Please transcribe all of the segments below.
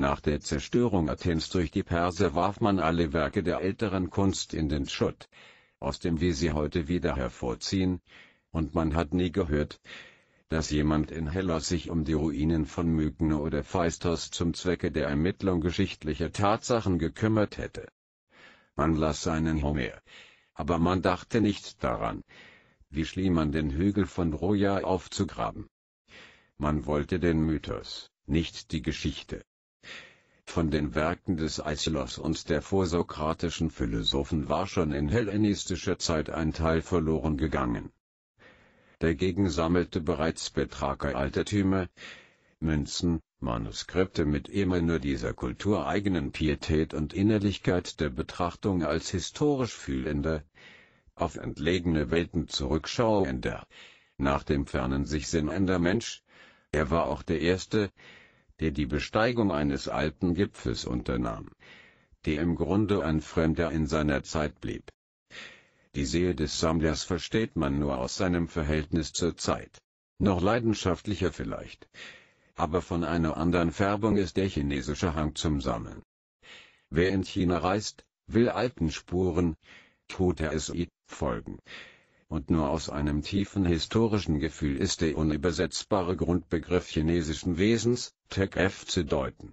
Nach der Zerstörung Athens durch die Perser warf man alle Werke der älteren Kunst in den Schutt, aus dem wir sie heute wieder hervorziehen, und man hat nie gehört, dass jemand in Hellas sich um die Ruinen von Mykene oder Phaistos zum Zwecke der Ermittlung geschichtlicher Tatsachen gekümmert hätte. Man las seinen Homer, aber man dachte nicht daran, wie man den Hügel von Roja aufzugraben. Man wollte den Mythos, nicht die Geschichte. Von den Werken des Aischylos und der vorsokratischen Philosophen war schon in hellenistischer Zeit ein Teil verloren gegangen. Dagegen sammelte bereits Petrarca Altertümer, Münzen, Manuskripte mit immer nur dieser kultureigenen Pietät und Innerlichkeit der Betrachtung als historisch fühlender, auf entlegene Welten zurückschauender, nach dem fernen sich sinnender Mensch. Er war auch der erste, der die Besteigung eines alten Gipfels unternahm, der im Grunde ein Fremder in seiner Zeit blieb. Die Seele des Sammlers versteht man nur aus seinem Verhältnis zur Zeit. Noch leidenschaftlicher vielleicht. Aber von einer anderen Färbung ist der chinesische Hang zum Sammeln. Wer in China reist, will alten Spuren, tut er es folgen und nur aus einem tiefen historischen Gefühl ist der unübersetzbare Grundbegriff chinesischen Wesens, Tek-F zu deuten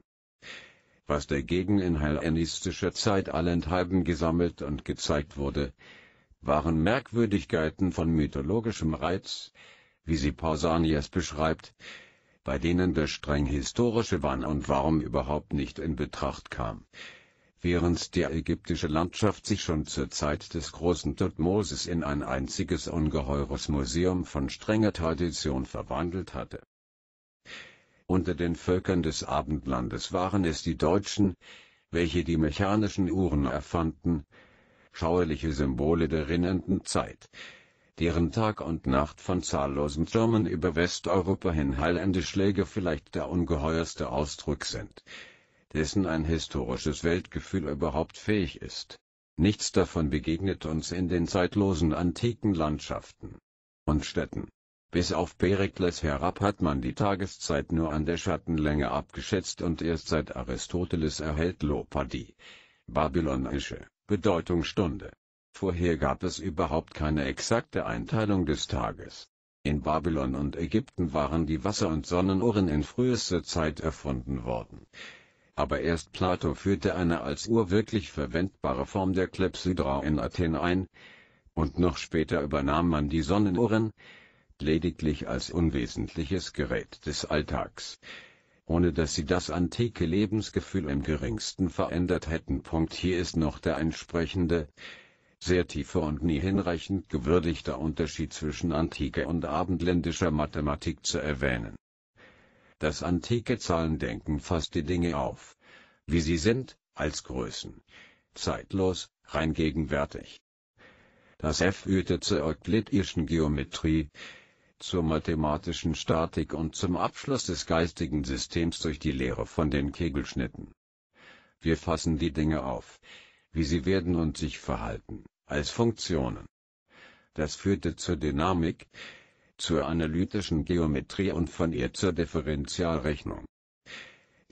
was dagegen in hellenistischer Zeit allenthalben gesammelt und gezeigt wurde, waren Merkwürdigkeiten von mythologischem Reiz, wie sie Pausanias beschreibt, bei denen der streng historische Wann und Warum überhaupt nicht in Betracht kam während die ägyptische Landschaft sich schon zur Zeit des großen Thutmosis in ein einziges ungeheures Museum von strenger Tradition verwandelt hatte. Unter den Völkern des Abendlandes waren es die Deutschen, welche die mechanischen Uhren erfanden, schauerliche Symbole der rinnenden Zeit, deren Tag und Nacht von zahllosen Türmen über Westeuropa hin heilende Schläge vielleicht der ungeheuerste Ausdruck sind dessen ein historisches Weltgefühl überhaupt fähig ist. Nichts davon begegnet uns in den zeitlosen antiken Landschaften und Städten. Bis auf Perikles herab hat man die Tageszeit nur an der Schattenlänge abgeschätzt und erst seit Aristoteles erhält Lopadi, babylonische, Bedeutung Vorher gab es überhaupt keine exakte Einteilung des Tages. In Babylon und Ägypten waren die Wasser- und Sonnenuhren in frühester Zeit erfunden worden aber erst Plato führte eine als urwirklich verwendbare Form der Klepsydra in Athen ein, und noch später übernahm man die Sonnenuhren, lediglich als unwesentliches Gerät des Alltags, ohne dass sie das antike Lebensgefühl im geringsten verändert hätten. Punkt hier ist noch der entsprechende, sehr tiefe und nie hinreichend gewürdigter Unterschied zwischen antiker und abendländischer Mathematik zu erwähnen das antike Zahlendenken fasst die Dinge auf, wie sie sind, als Größen. Zeitlos, rein gegenwärtig. Das F führte zur euklidischen Geometrie, zur mathematischen Statik und zum Abschluss des geistigen Systems durch die Lehre von den Kegelschnitten. Wir fassen die Dinge auf, wie sie werden und sich verhalten, als Funktionen. Das führte zur Dynamik, zur analytischen Geometrie und von ihr zur Differentialrechnung.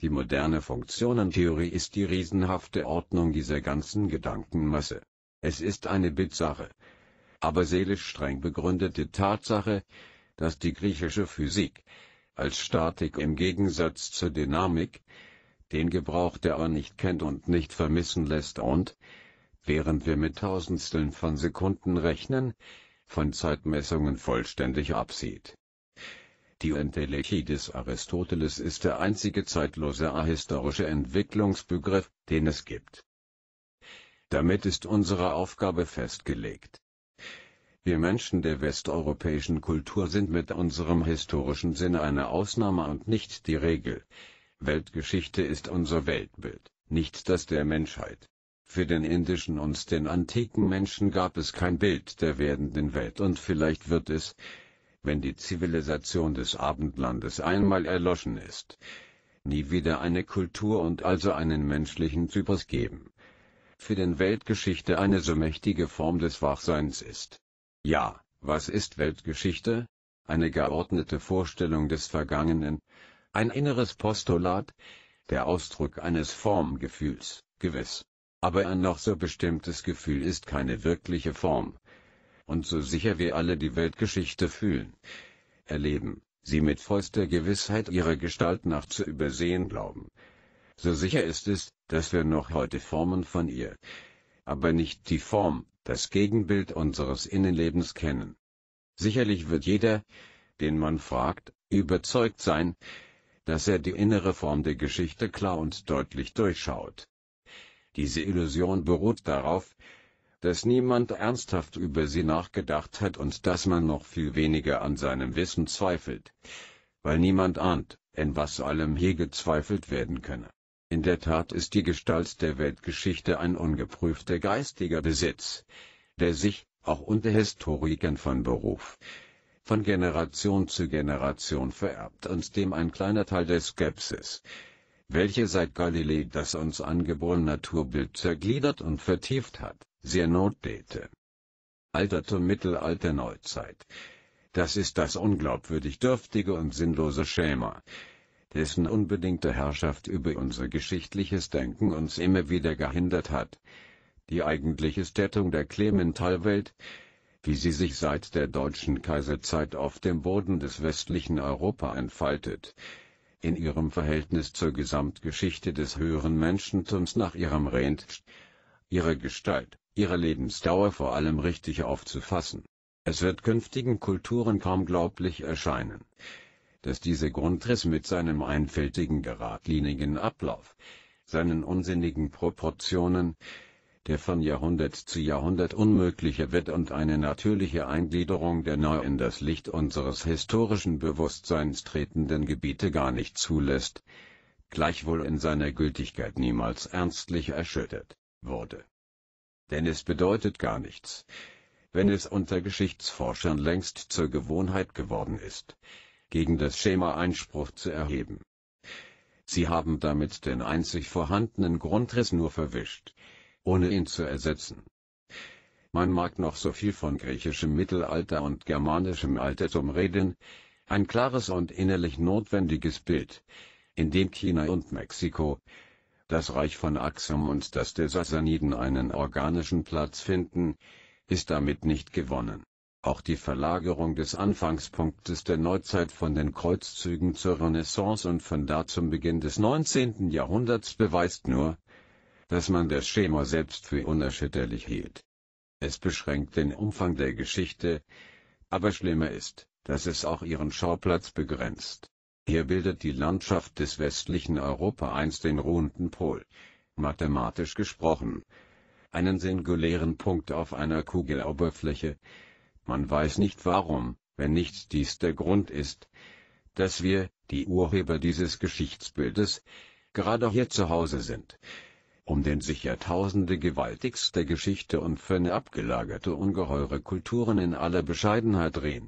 Die moderne Funktionentheorie ist die riesenhafte Ordnung dieser ganzen Gedankenmasse. Es ist eine bizarre, aber seelisch streng begründete Tatsache, dass die griechische Physik, als Statik im Gegensatz zur Dynamik, den Gebrauch der er nicht kennt und nicht vermissen lässt und, während wir mit Tausendsteln von Sekunden rechnen, von Zeitmessungen vollständig absieht. Die Entelechie des Aristoteles ist der einzige zeitlose ahistorische Entwicklungsbegriff, den es gibt. Damit ist unsere Aufgabe festgelegt. Wir Menschen der westeuropäischen Kultur sind mit unserem historischen Sinne eine Ausnahme und nicht die Regel. Weltgeschichte ist unser Weltbild, nicht das der Menschheit. Für den indischen und den antiken Menschen gab es kein Bild der werdenden Welt und vielleicht wird es, wenn die Zivilisation des Abendlandes einmal erloschen ist, nie wieder eine Kultur und also einen menschlichen Typus geben. Für den Weltgeschichte eine so mächtige Form des Wachseins ist. Ja, was ist Weltgeschichte? Eine geordnete Vorstellung des Vergangenen, ein inneres Postulat, der Ausdruck eines Formgefühls, gewiss, aber ein noch so bestimmtes Gefühl ist keine wirkliche Form. Und so sicher wir alle die Weltgeschichte fühlen, erleben, sie mit vollster Gewissheit ihrer Gestalt nach zu übersehen glauben, so sicher ist es, dass wir noch heute Formen von ihr, aber nicht die Form, das Gegenbild unseres Innenlebens kennen. Sicherlich wird jeder, den man fragt, überzeugt sein, dass er die innere Form der Geschichte klar und deutlich durchschaut. Diese Illusion beruht darauf, dass niemand ernsthaft über sie nachgedacht hat und dass man noch viel weniger an seinem Wissen zweifelt, weil niemand ahnt, in was allem hier gezweifelt werden könne. In der Tat ist die Gestalt der Weltgeschichte ein ungeprüfter geistiger Besitz, der sich, auch unter Historikern von Beruf, von Generation zu Generation vererbt und dem ein kleiner Teil der Skepsis, welche seit Galilei das uns angeborene Naturbild zergliedert und vertieft hat, sehr notdete. Altertum Mittelalter Neuzeit. Das ist das unglaubwürdig dürftige und sinnlose Schema, dessen unbedingte Herrschaft über unser geschichtliches Denken uns immer wieder gehindert hat. Die eigentliche Stettung der Klementalwelt, wie sie sich seit der deutschen Kaiserzeit auf dem Boden des westlichen Europa entfaltet, in ihrem Verhältnis zur Gesamtgeschichte des höheren Menschentums nach ihrem Rent, ihre Gestalt, ihre Lebensdauer vor allem richtig aufzufassen. Es wird künftigen Kulturen kaum glaublich erscheinen, dass dieser Grundriss mit seinem einfältigen geradlinigen Ablauf, seinen unsinnigen Proportionen, der von Jahrhundert zu Jahrhundert unmöglicher wird und eine natürliche Eingliederung der neu in das Licht unseres historischen Bewusstseins tretenden Gebiete gar nicht zulässt, gleichwohl in seiner Gültigkeit niemals ernstlich erschüttert wurde. Denn es bedeutet gar nichts, wenn es unter Geschichtsforschern längst zur Gewohnheit geworden ist, gegen das Schema Einspruch zu erheben. Sie haben damit den einzig vorhandenen Grundriss nur verwischt, ohne ihn zu ersetzen. Man mag noch so viel von griechischem Mittelalter und germanischem Altertum reden, ein klares und innerlich notwendiges Bild, in dem China und Mexiko, das Reich von Axum und das der Sassaniden einen organischen Platz finden, ist damit nicht gewonnen. Auch die Verlagerung des Anfangspunktes der Neuzeit von den Kreuzzügen zur Renaissance und von da zum Beginn des 19. Jahrhunderts beweist nur, dass man das Schema selbst für unerschütterlich hielt. Es beschränkt den Umfang der Geschichte, aber schlimmer ist, dass es auch ihren Schauplatz begrenzt. Hier bildet die Landschaft des westlichen Europa einst den ruhenden Pol, mathematisch gesprochen, einen singulären Punkt auf einer Kugeloberfläche. Man weiß nicht warum, wenn nicht dies der Grund ist, dass wir, die Urheber dieses Geschichtsbildes, gerade hier zu Hause sind um den sich Jahrtausende gewaltigste Geschichte und ferne abgelagerte ungeheure Kulturen in aller Bescheidenheit drehen